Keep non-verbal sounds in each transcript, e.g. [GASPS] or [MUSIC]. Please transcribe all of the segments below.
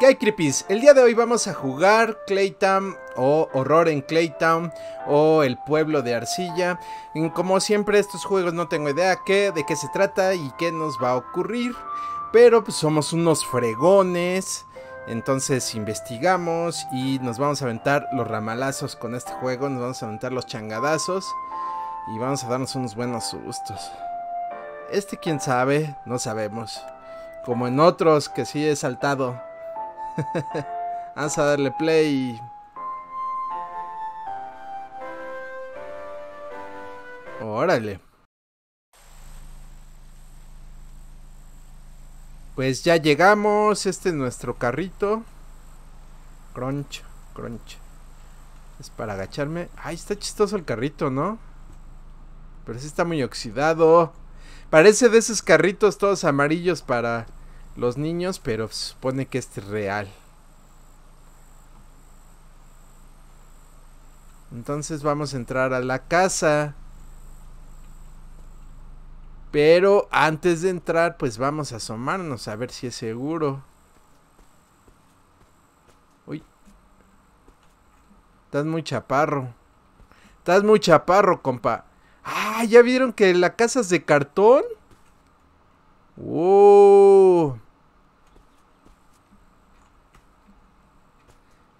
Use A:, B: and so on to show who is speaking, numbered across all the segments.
A: ¿Qué hay creepies? El día de hoy vamos a jugar Claytown o Horror en Claytown o El Pueblo de Arcilla. como siempre estos juegos no tengo idea de qué se trata y qué nos va a ocurrir. Pero pues somos unos fregones. Entonces investigamos y nos vamos a aventar los ramalazos con este juego. Nos vamos a aventar los changadazos. Y vamos a darnos unos buenos sustos. Este quién sabe, no sabemos. Como en otros que sí he saltado. [LAUGHS] Vamos a darle play. Órale. Pues ya llegamos. Este es nuestro carrito. Crunch, crunch. Es para agacharme. Ay, está chistoso el carrito, ¿no? Pero sí está muy oxidado. Parece de esos carritos todos amarillos para los niños, pero supone que es real. Entonces vamos a entrar a la casa. Pero antes de entrar, pues vamos a asomarnos a ver si es seguro. Uy. Estás muy chaparro. Estás muy chaparro, compa. Ah, ¿ya vieron que la casa es de cartón? Uh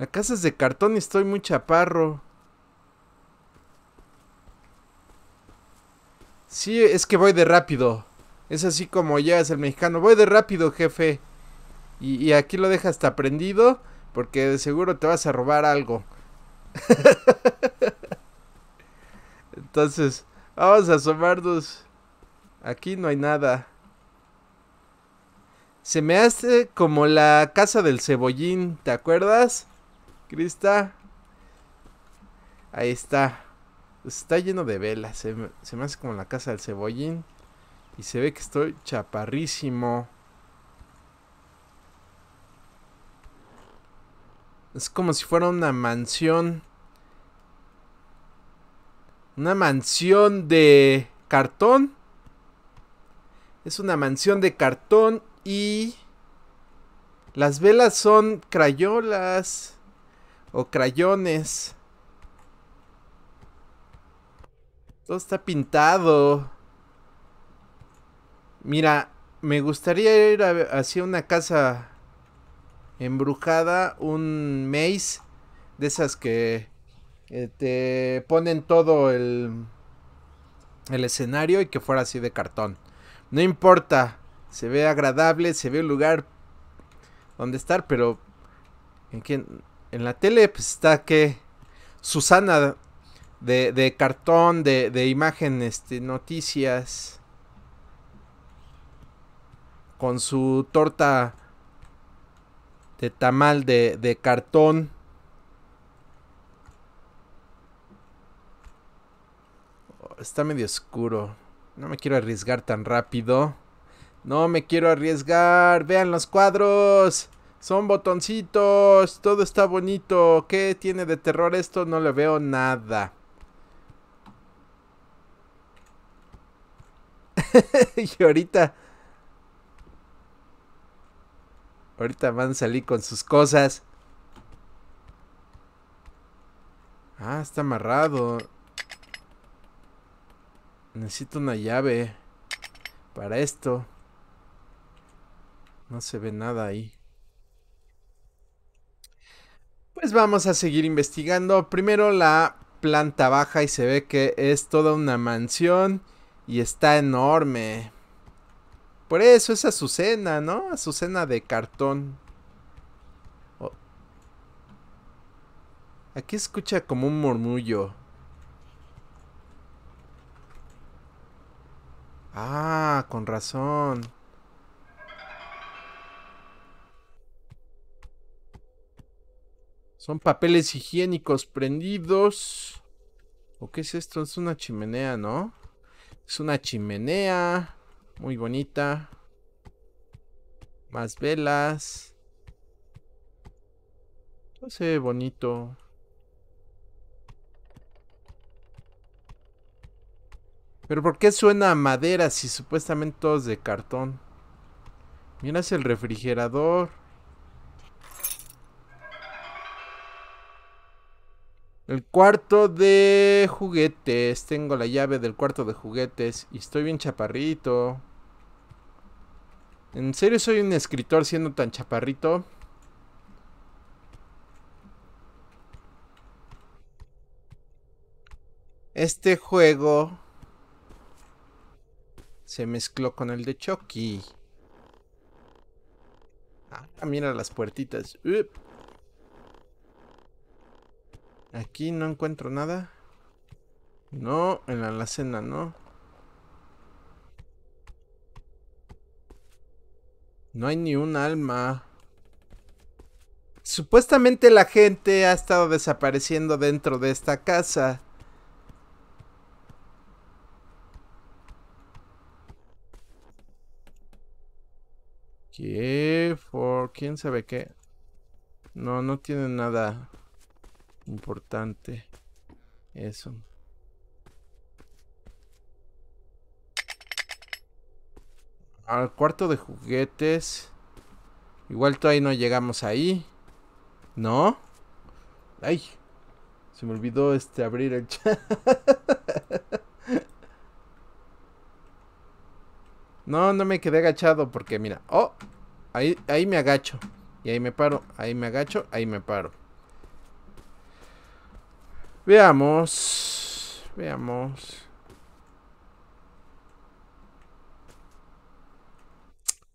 A: La casa es de cartón y estoy muy chaparro. Sí, es que voy de rápido. Es así como ya es el mexicano. Voy de rápido, jefe. Y, aquí lo dejas hasta prendido. Porque de seguro te vas a robar algo. [LAUGHS] Entonces, vamos a asomarnos. Aquí no hay nada. Se me hace como la casa del cebollín, ¿te acuerdas? Crista. Ahí está. Está lleno de velas. Se, se me hace como la casa del cebollín. Y se ve que estoy chaparrísimo. Es como si fuera una mansión. Una mansión de cartón. Es una mansión de cartón y... Las velas son crayolas. O crayones. Todo está pintado. Mira, me gustaría ir a, hacia una casa embrujada, un maze de esas que eh, te ponen todo el, el escenario y que fuera así de cartón. No importa, se ve agradable, se ve un lugar donde estar, pero ¿en quién? en la tele pues, está que Susana de, cartón, de, de, este, noticias, con su torta de tamal de cartón. Está medio oscuro. No me quiero arriesgar tan rápido. No me quiero arriesgar. Vean los cuadros. Son botoncitos, todo está bonito. ¿Qué tiene de terror esto? No le veo nada. [LAUGHS] y ahorita... Ahorita van a salir con sus cosas. Ah, está amarrado. Necesito una llave para esto. No se ve nada ahí. Pues vamos a seguir investigando. Primero la planta baja y se ve que es toda una mansión y está enorme. Por eso es Azucena, ¿no? Azucena de cartón. Oh. Aquí escucha como un murmullo. Ah, con razón. Son papeles higiénicos prendidos. ¿O qué es esto? Es una chimenea, ¿no? Es una chimenea. Muy bonita. Más velas. No sé, bonito. Pero ¿por qué suena a madera si supuestamente todo es de cartón? Mira, el refrigerador. El cuarto de juguetes. Tengo la llave del cuarto de juguetes. Y estoy bien chaparrito. ¿En serio soy un escritor siendo tan chaparrito? Este juego se mezcló con el de Chucky. Ah, mira las puertitas. Ups. Aquí no encuentro nada. No, en la alacena no. No hay ni un alma. Supuestamente la gente ha estado desapareciendo dentro de esta casa. ¿Qué? quién sabe qué? No, no tiene nada. Importante. Eso. Al cuarto de juguetes. Igual todavía no llegamos ahí. ¿No? Ay. Se me olvidó este abrir el chat. [LAUGHS] no, no me quedé agachado porque mira. Oh. Ahí, ahí me agacho. Y ahí me paro. Ahí me agacho. Ahí me paro. Veamos. Veamos.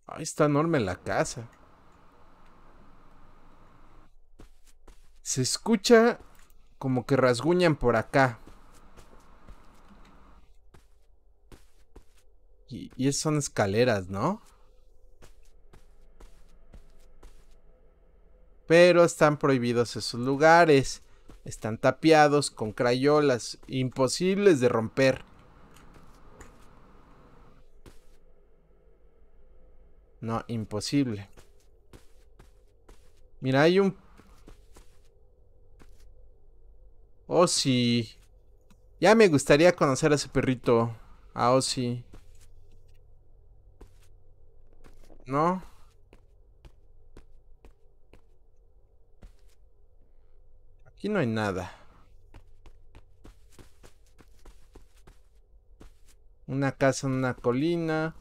A: Ahí está enorme la casa. Se escucha como que rasguñan por acá. Y, y son escaleras, ¿no? Pero están prohibidos esos lugares. Están tapiados con crayolas, imposibles de romper. No, imposible. Mira, hay un... Oh, sí. Ya me gustaría conocer a ese perrito. A ah, oh, sí ¿No? Aquí no hay nada. Una casa en una colina.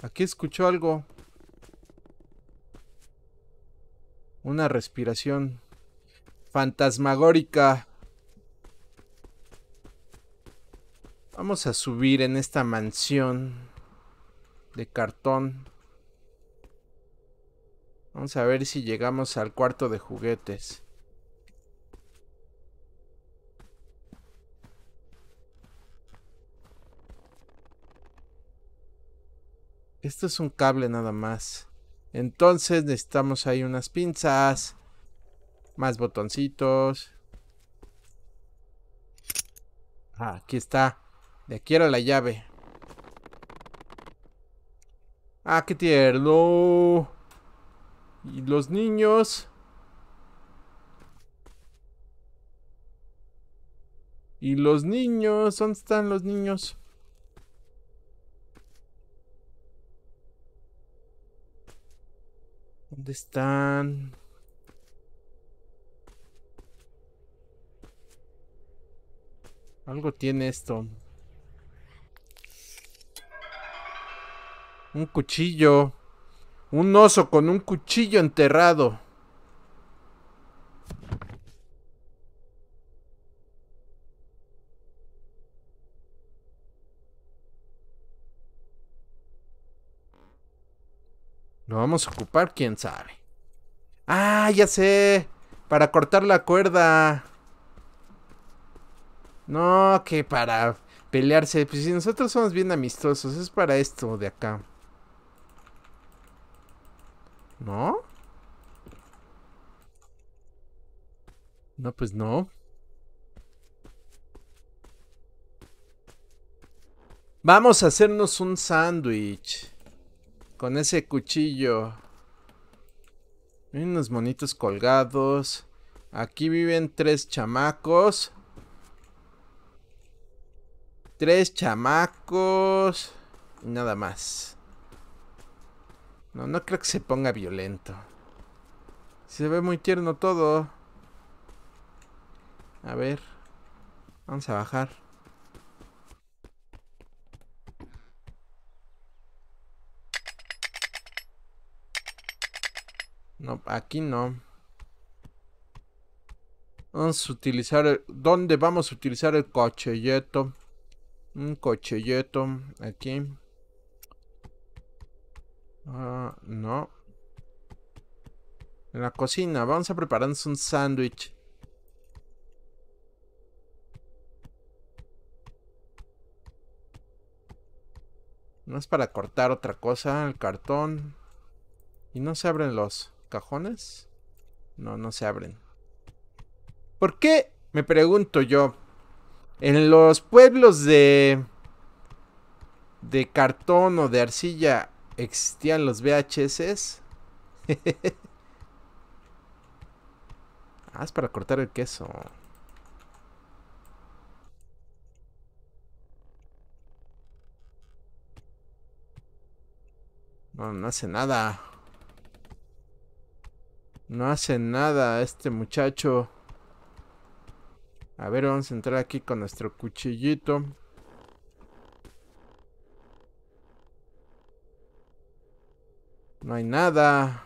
A: Aquí escuchó algo. Una respiración fantasmagórica. Vamos a subir en esta mansión de cartón. Vamos a ver si llegamos al cuarto de juguetes. Esto es un cable nada más. Entonces necesitamos ahí unas pinzas. Más botoncitos. Ah, aquí está. De aquí era la llave. Ah, qué tierno. Y los niños... Y los niños, ¿dónde están los niños? ¿Dónde están? Algo tiene esto. Un cuchillo. Un oso con un cuchillo enterrado. Lo vamos a ocupar, quién sabe. Ah, ya sé. Para cortar la cuerda. No, que para pelearse. Pues si nosotros somos bien amistosos, es para esto de acá. ¿No? No, pues no. Vamos a hacernos un sándwich. Con ese cuchillo. unos monitos colgados. Aquí viven tres chamacos. Tres chamacos. nada más. No, no creo que se ponga violento. Se ve muy tierno todo. A ver. Vamos a bajar. No, aquí no. Vamos a utilizar... El, ¿Dónde vamos a utilizar el cochelleto? Un cochilleto aquí. Ah, no. En la cocina. Vamos a prepararnos un sándwich. No es para cortar otra cosa, el cartón. ¿Y no se abren los cajones? No, no se abren. ¿Por qué? Me pregunto yo. En los pueblos de... De cartón o de arcilla existían los VHS. [LAUGHS] ah, es para cortar el queso. No, no hace nada. No hace nada este muchacho. A ver, vamos a entrar aquí con nuestro cuchillito. No hay nada.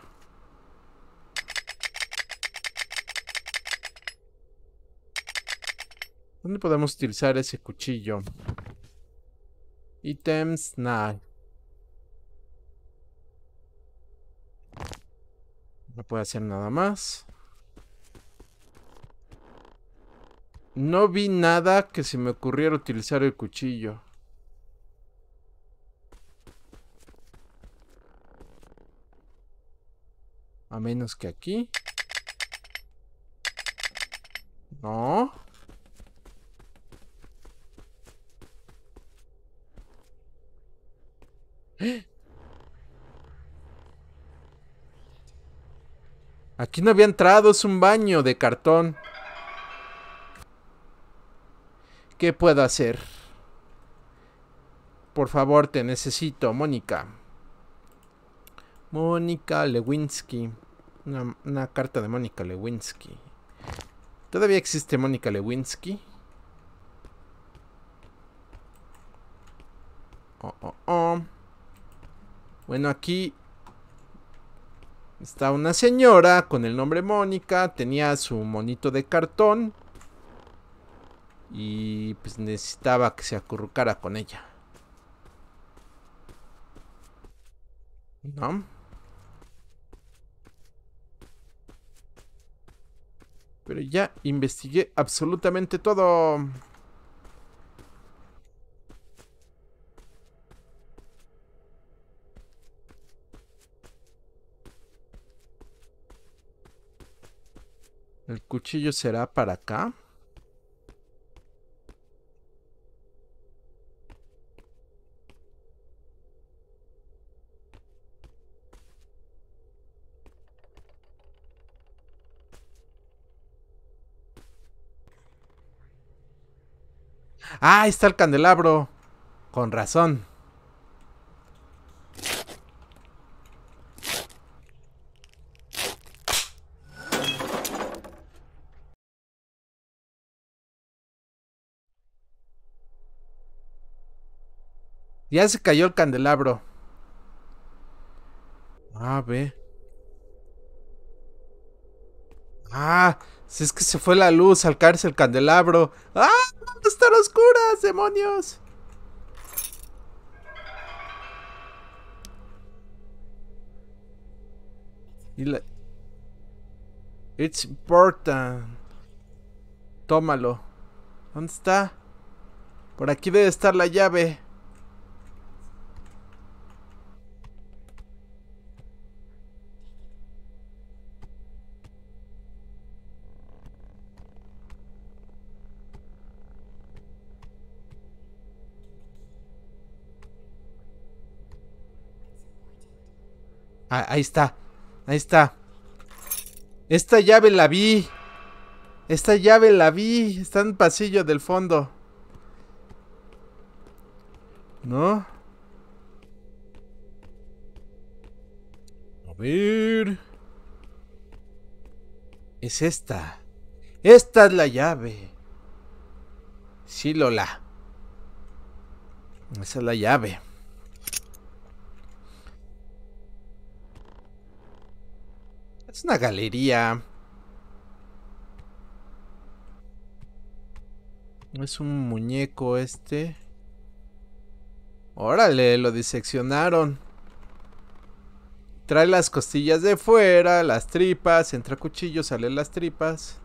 A: ¿Dónde podemos utilizar ese cuchillo? Items, nada. No puede hacer nada más. No vi nada que se me ocurriera utilizar el cuchillo. menos que aquí. No. Aquí no había entrado, es un baño de cartón. ¿Qué puedo hacer? Por favor, te necesito, Mónica. Mónica Lewinsky. Una, carta de Mónica Lewinsky. ¿Todavía existe Mónica Lewinsky? Oh, oh, oh. Bueno, aquí está una señora con el nombre Mónica. Tenía su monito de cartón. Y pues necesitaba que se acurrucara con ella. ¿No? Pero ya investigué absolutamente todo. El cuchillo será para acá. Ah, ahí está el candelabro. Con razón. Ya se cayó el candelabro. A ah, ver. Ah, si es que se fue la luz al caerse el candelabro. ¡Ah! ¡Dónde están oscuras, demonios! Y It's important. Tómalo. ¿Dónde está? Por aquí debe estar la llave. Ah, ahí está. Ahí está. Esta llave la vi. Esta llave la vi. Está en el pasillo del fondo. ¿No? A ver. Es esta. Esta es la llave. Sí, Lola. Esa es la llave. Es una galería. Es un muñeco este. Órale, lo diseccionaron. Trae las costillas de fuera, las tripas, entra cuchillo, salen las tripas.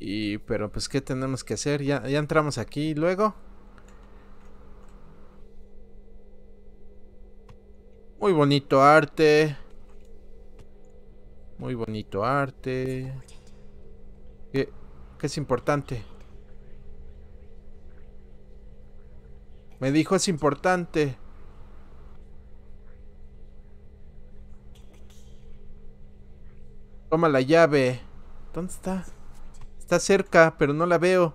A: Y, pero pues, ¿qué tenemos que hacer? Ya, ya entramos aquí, luego. Muy bonito arte. Muy bonito arte. ¿Qué es importante. Me dijo es importante. Toma la llave. ¿Dónde está? Está cerca, pero no la veo.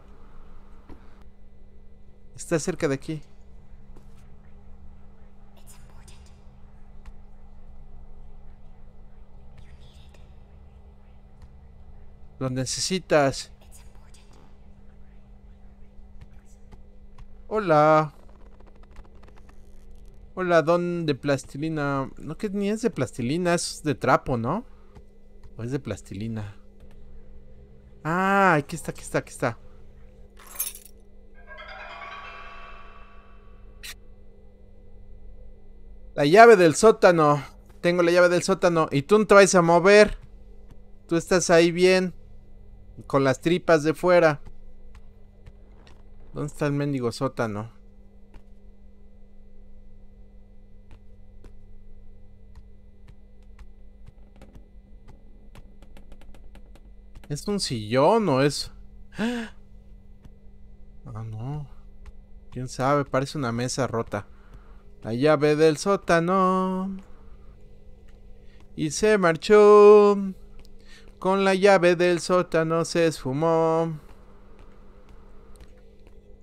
A: Está cerca de aquí. Lo necesitas. Hola. Hola, don de plastilina. No, que ni es de plastilina, es de trapo, ¿no? O es de plastilina. Ah, aquí está, aquí está, aquí está. La llave del sótano. Tengo la llave del sótano. Y tú no te vais a mover. Tú estás ahí bien. Con las tripas de fuera. ¿Dónde está el mendigo sótano? ¿Es un sillón o es...? [GASPS] Ah, no. ¿Quién sabe? Parece una mesa rota. La llave del sótano. Y se marchó. Con la llave del sótano se esfumó.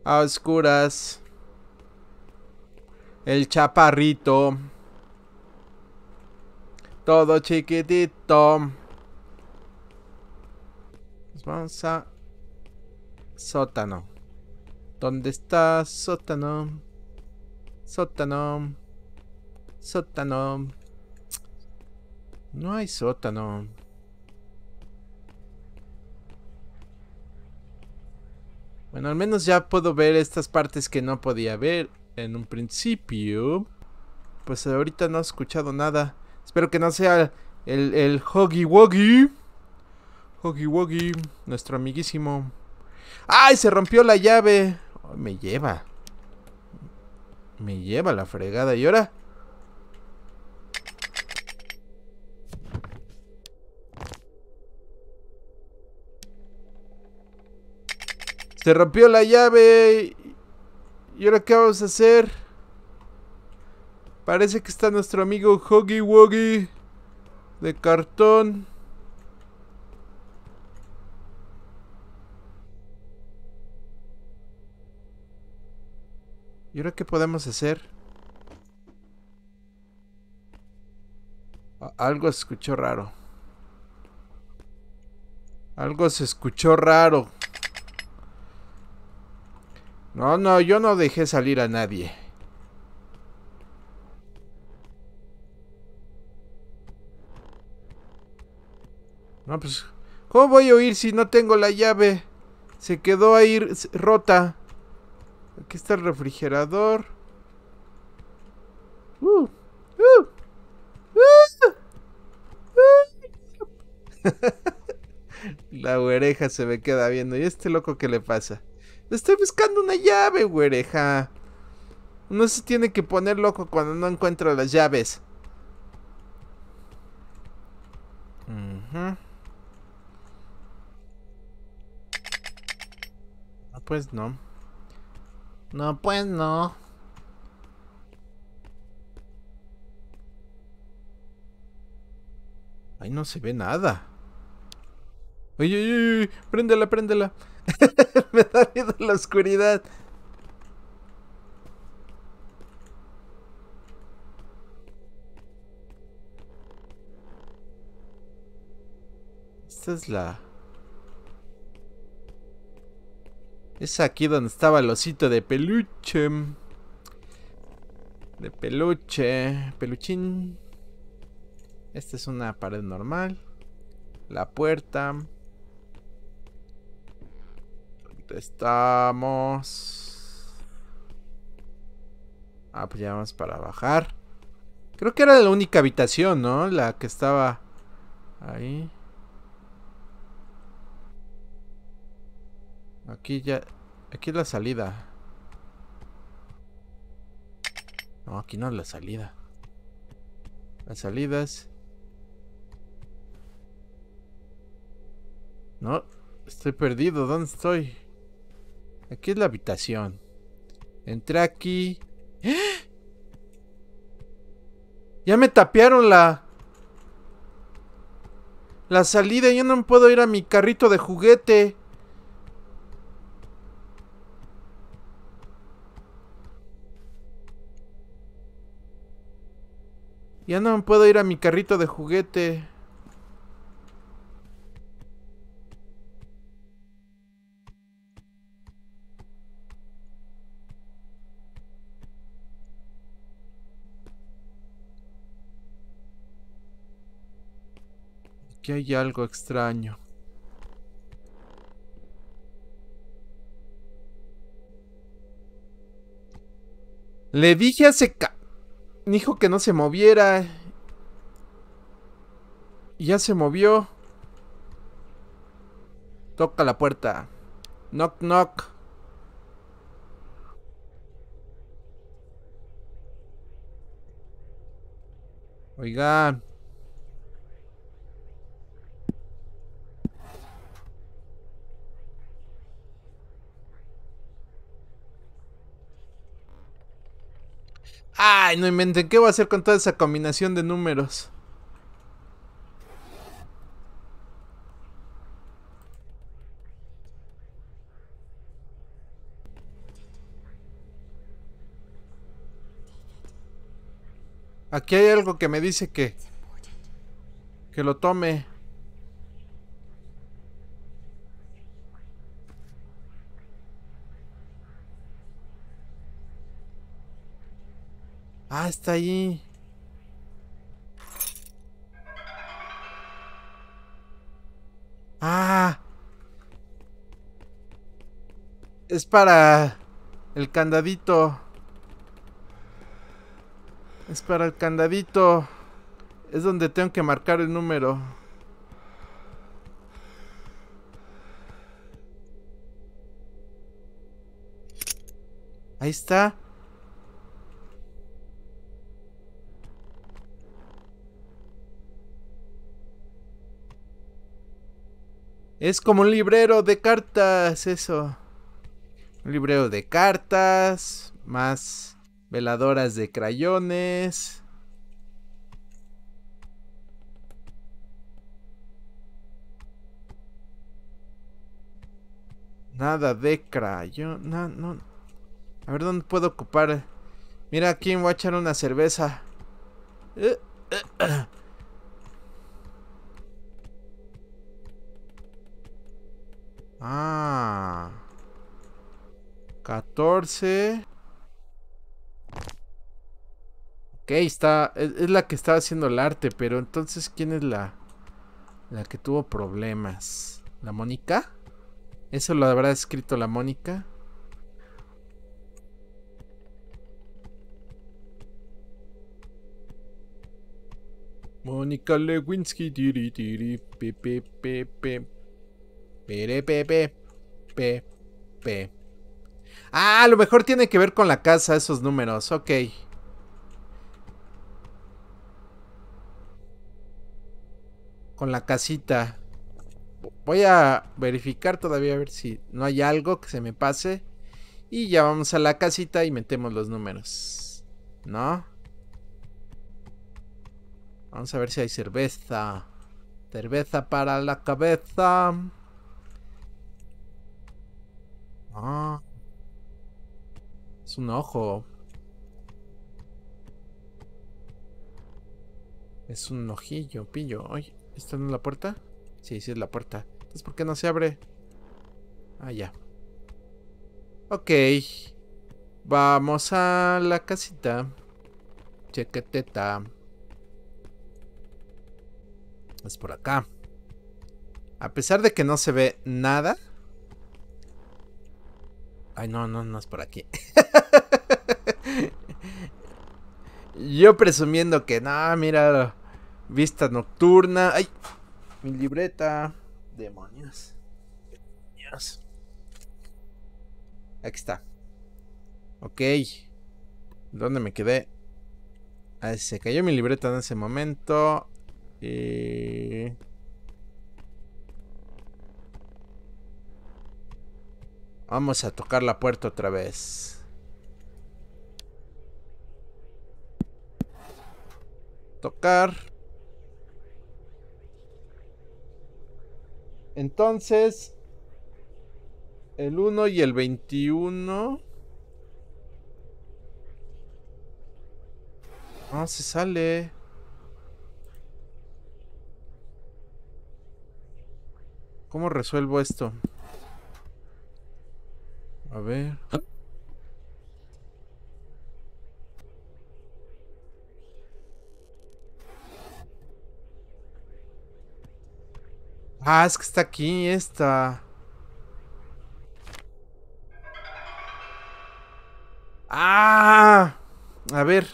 A: A oscuras. El chaparrito. Todo chiquitito. Pues vamos a... Sótano. ¿Dónde está sótano? Sótano. Sótano. No hay sótano. Bueno, al menos ya puedo ver estas partes que no podía ver en un principio. Pues ahorita no he escuchado nada. Espero que no sea el, el Hoggy Woggy. Hoggy Woggy, nuestro amiguísimo. ¡Ay! Se rompió la llave. me lleva. Me lleva la fregada. ¿Y ahora? Se rompió la llave. ¿Y ahora qué vamos a hacer? Parece que está nuestro amigo Hoggy Woggy de cartón. ¿Y ahora qué podemos hacer? Algo se escuchó raro. Algo se escuchó raro. No, no, yo no dejé salir a nadie. No, pues... ¿Cómo voy a huir si no tengo la llave? Se quedó ahí rota. Aquí está el refrigerador. Uh, uh, uh. [LAUGHS] la oreja se me queda viendo. ¿Y este loco qué le pasa? Estoy buscando una llave, güereja. Uno se tiene que poner loco cuando no encuentra las llaves. Uh Pues no. No, pues no. Ahí no se ve nada. Oye, oye, uy! ¡Prendela, prendela! [LAUGHS] Me da miedo la oscuridad. Esta es la... Es aquí donde estaba el osito de peluche. De peluche. Peluchín. Esta es una pared normal. La puerta. Estamos... Ah, pues ya vamos para bajar. Creo que era la única habitación, ¿no? La que estaba ahí. Aquí ya... Aquí es la salida. No, aquí no es la salida. Las salidas... No, estoy perdido. ¿Dónde estoy? Aquí es la habitación. Entré aquí. ¡Ah! Ya me tapearon la... La salida. Yo no puedo ir a mi carrito de juguete. Ya no puedo ir a mi carrito de juguete. hay algo extraño. Le dije a ca... Dijo que no se moviera. Y ya se movió. Toca la puerta. Knock, knock. oiga Ay, no inventen, ¿qué voy a hacer con toda esa combinación de números? Aquí hay algo que me dice que... Que lo tome. Ah, está ahí, Ah. Es para el candadito. Es para el candadito. Es donde tengo que marcar el número. Ahí está. Es como un librero de cartas, eso. Un librero de cartas, más veladoras de crayones. Nada de crayón, no, A ver dónde puedo ocupar. Mira, aquí me voy a echar una cerveza. Eh, eh, eh. Ah. 14. Ok, está. Es, la que estaba haciendo el arte, pero entonces, ¿quién es la. La que tuvo problemas? ¿La Mónica? ¿Eso lo habrá escrito la Mónica? Mónica Lewinsky, Diri tiri, Pere, pe, Ah, a lo mejor tiene que ver con la casa esos números. Ok. Con la casita. Voy a verificar todavía a ver si no hay algo que se me pase. Y ya vamos a la casita y metemos los números. ¿No? Vamos a ver si hay cerveza. Cerveza para la cabeza. Ah. Es un ojo. Es un ojillo, pillo. Oye, ¿está en la puerta? Sí, sí es la puerta. Entonces, ¿por qué no se abre? Ah, ya. Ok. Vamos a la casita. Chequeteta. Es por acá. A pesar de que no se ve nada, Ay, no, no, no es por aquí. [LAUGHS] Yo presumiendo que, no, mira, vista nocturna. Ay, mi libreta. Demonios. Demonios. Aquí está. Ok. ¿Dónde me quedé? Ah, se cayó mi libreta en ese momento. Eh... Vamos a tocar la puerta otra vez. Tocar. Entonces, el 1 y el 21. No ah, se sale. ¿Cómo resuelvo esto? A ver. Ah, es que está aquí esta. Ah, a ver.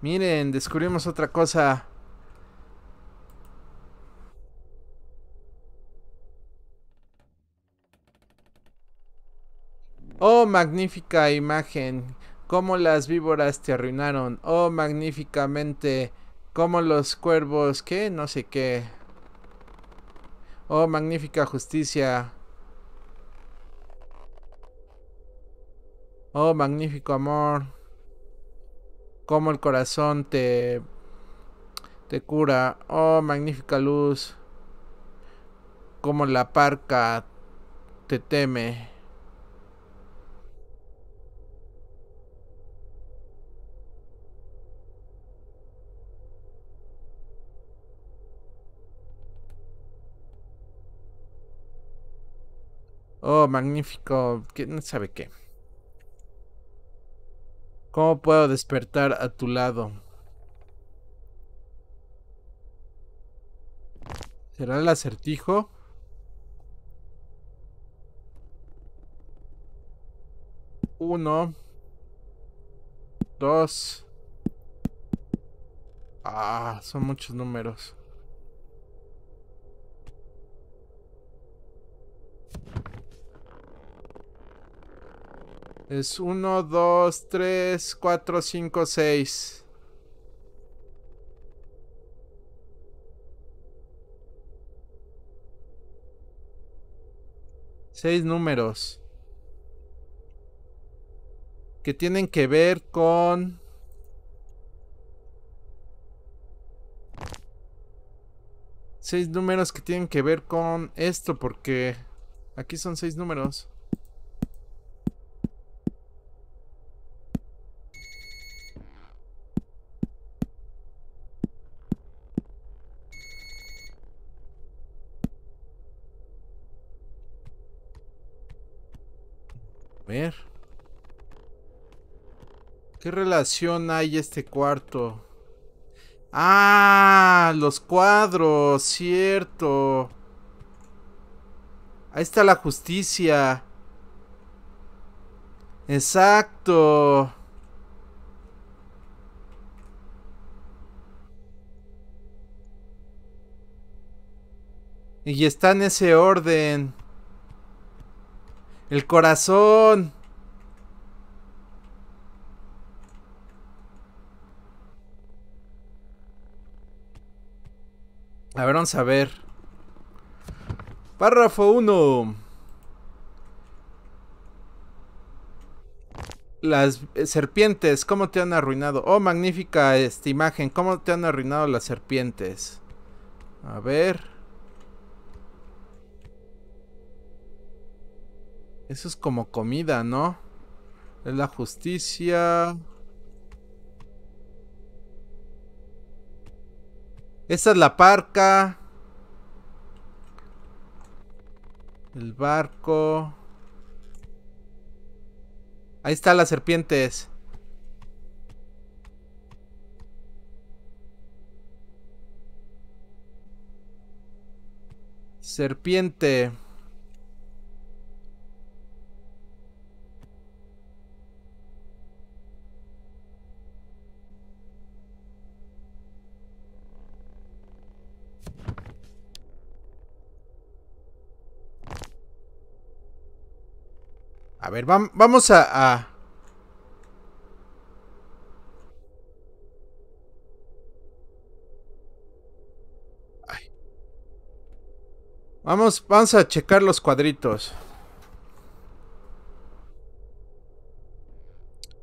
A: Miren, descubrimos otra cosa. Oh, magnífica imagen, cómo las víboras te arruinaron. Oh, magníficamente, cómo los cuervos, que no sé qué. Oh, magnífica justicia. Oh, magnífico amor. Cómo el corazón te te cura. Oh, magnífica luz. Cómo la parca te teme. Oh, magnífico. ¿Quién sabe qué? ¿Cómo puedo despertar a tu lado? ¿Será el acertijo? Uno. Dos. Ah, son muchos números. Es 1, 2, 3, 4, 5, 6. Seis números. Que tienen que ver con... Seis números que tienen que ver con esto, porque aquí son seis números. ver. ¿Qué relación hay este cuarto? Ah, los cuadros, cierto. Ahí está la justicia. Exacto. Y está en ese orden. El corazón. A ver, vamos a ver. Párrafo 1. Las eh, serpientes, ¿cómo te han arruinado? Oh, magnífica esta imagen, ¿cómo te han arruinado las serpientes? A ver. Eso es como comida, ¿no? Es la justicia. Esta es la parca. El barco. Ahí están las serpientes. Serpiente. ver, vamos a, Vamos, vamos a checar los cuadritos.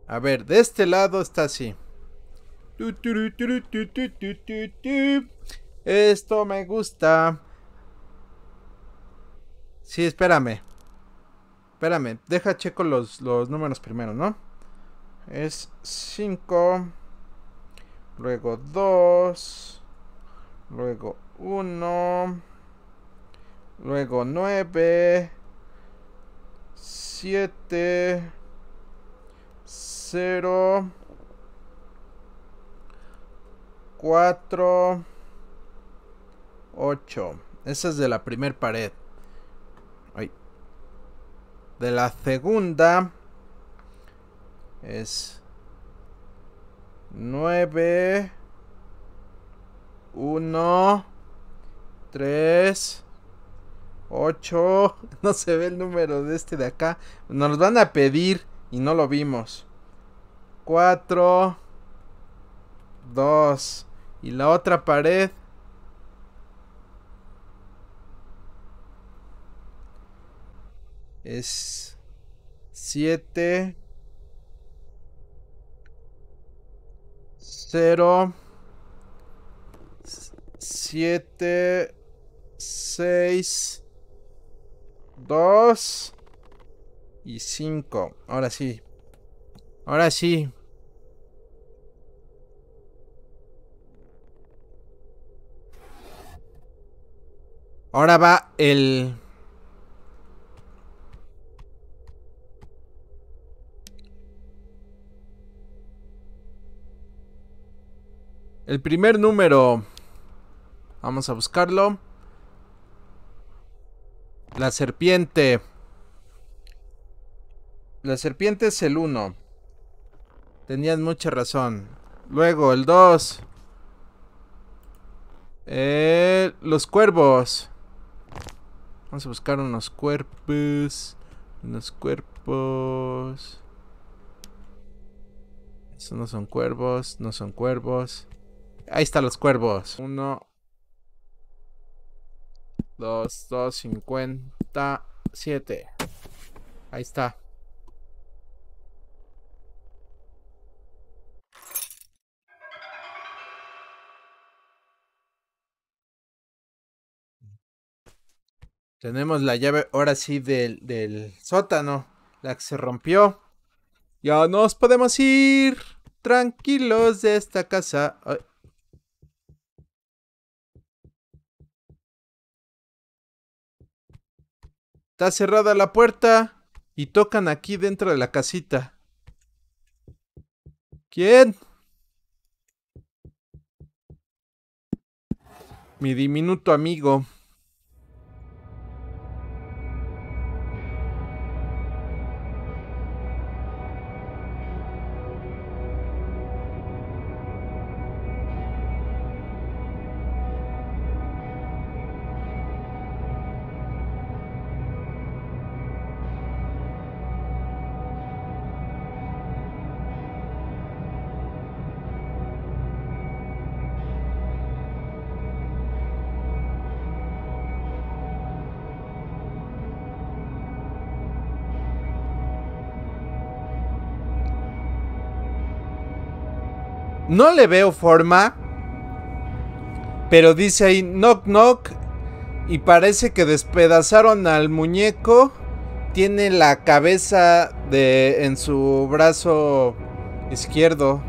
A: A ver, de este lado está así. Esto me gusta. Sí, espérame. Espérame, deja checo los, los números primero, ¿no? Es 5, luego 2, luego 1, luego 9, 7, 0, 4, 8. Esa es de la primer pared de la segunda es 9, 1, 3, 8. No se ve el número de este de acá. Nos van a pedir y no lo vimos. 4, 2. Y la otra pared es 7 0 7 6 2 y 5 ahora sí ahora sí ahora va el El primer número. Vamos a buscarlo. La serpiente. La serpiente es el 1. Tenían mucha razón. Luego, el 2. Eh, los cuervos. Vamos a buscar unos cuerpos. Unos cuerpos. Estos no son cuervos, no son cuervos. Ahí están los cuervos. Uno Dos Dos Cincuenta Siete Ahí está. Tenemos la llave ahora sí del, del, sótano, la que se rompió. Ya nos podemos ir tranquilos de esta casa. Está cerrada la puerta y tocan aquí dentro de la casita. ¿Quién? Mi diminuto amigo. No le veo forma. Pero dice ahí knock knock. Y parece que despedazaron al muñeco. Tiene la cabeza de en su brazo izquierdo.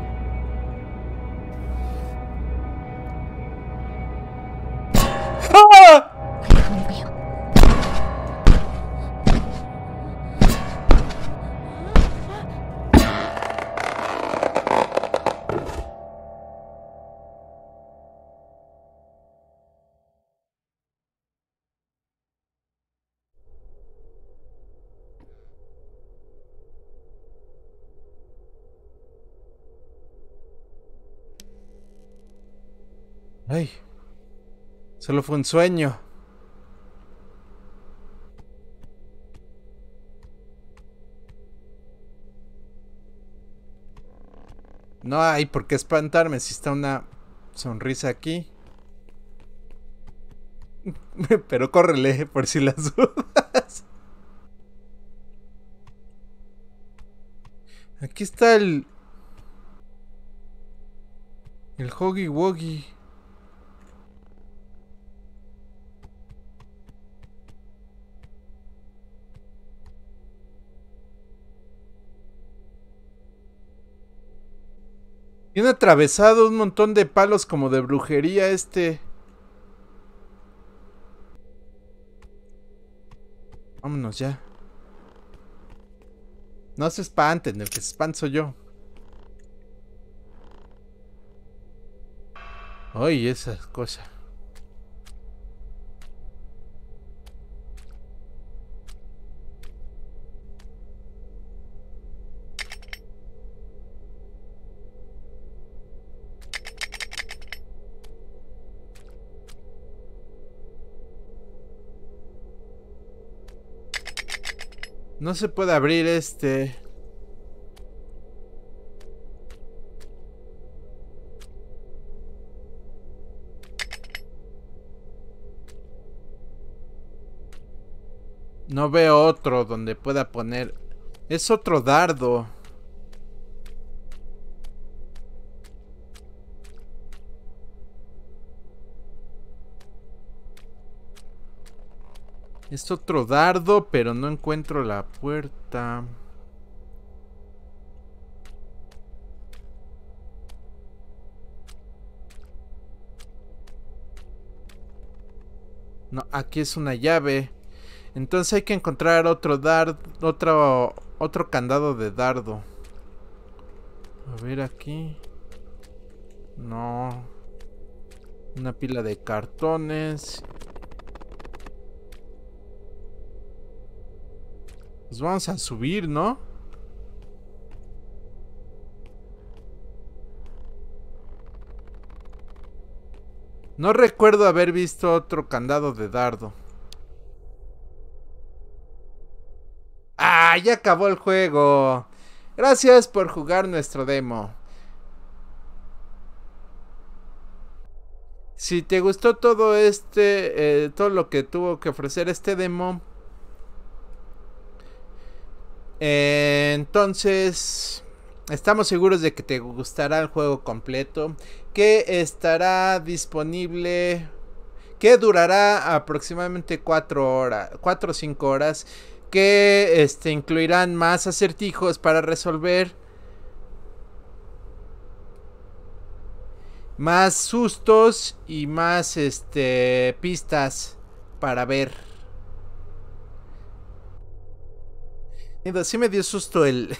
A: Ay. Solo fue un sueño. No hay por qué espantarme si está una sonrisa aquí. [LAUGHS] Pero córrele por si las dudas. Aquí está el... El Hoggy Woggy. Tiene atravesado un montón de palos como de brujería este. Vámonos ya. No se espanten, el que se espanto soy yo. Ay, esas cosas. No se puede abrir este. No veo otro donde pueda poner... Es otro dardo. Es otro dardo, pero no encuentro la puerta. No, aquí es una llave. Entonces hay que encontrar otro dardo, otro, otro candado de dardo. A ver aquí. No. Una pila de cartones Pues vamos a subir, ¿no? No recuerdo haber visto otro candado de dardo. ¡Ah! Ya acabó el juego. Gracias por jugar nuestro demo. Si te gustó todo este, eh, todo lo que tuvo que ofrecer este demo, eh, entonces, estamos seguros de que te gustará el juego completo, que estará disponible, que durará aproximadamente 4 horas, 4 o 5 horas, que este, incluirán más acertijos para resolver. Más sustos y más este, pistas para ver. Sí me dio susto el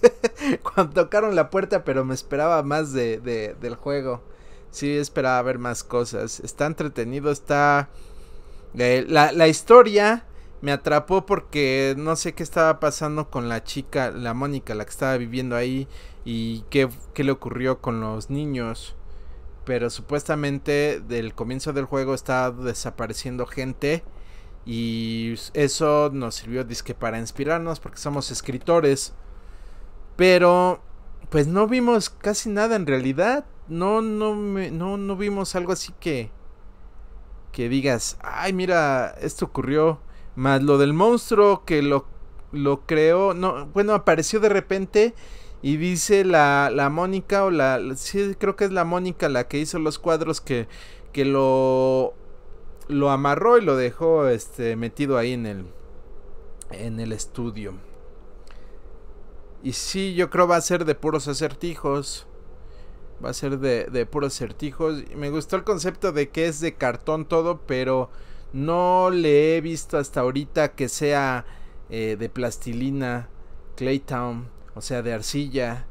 A: [LAUGHS] cuando tocaron la puerta, pero me esperaba más de, de, del juego. Sí, esperaba ver más cosas. Está entretenido, está... Eh, la, historia me atrapó porque no sé qué estaba pasando con la chica, la Mónica, la que estaba viviendo ahí y qué, qué le ocurrió con los niños. Pero supuestamente del comienzo del juego está desapareciendo gente y eso nos sirvió disque para inspirarnos porque somos escritores. Pero pues no vimos casi nada en realidad. No, no, vimos algo así que. Que digas, ay, mira, esto ocurrió. Más lo del monstruo que lo, lo creó. No, bueno, apareció de repente. Y dice la, la Mónica, o la. Sí, creo que es la Mónica la que hizo los cuadros que, que lo lo amarró y lo dejó este, metido ahí en el, en el estudio. Y sí, yo creo va a ser de puros acertijos. Va a ser de, puros acertijos. me gustó el concepto de que es de cartón todo, pero no le he visto hasta ahorita que sea eh, de plastilina, Claytown, o sea, de arcilla.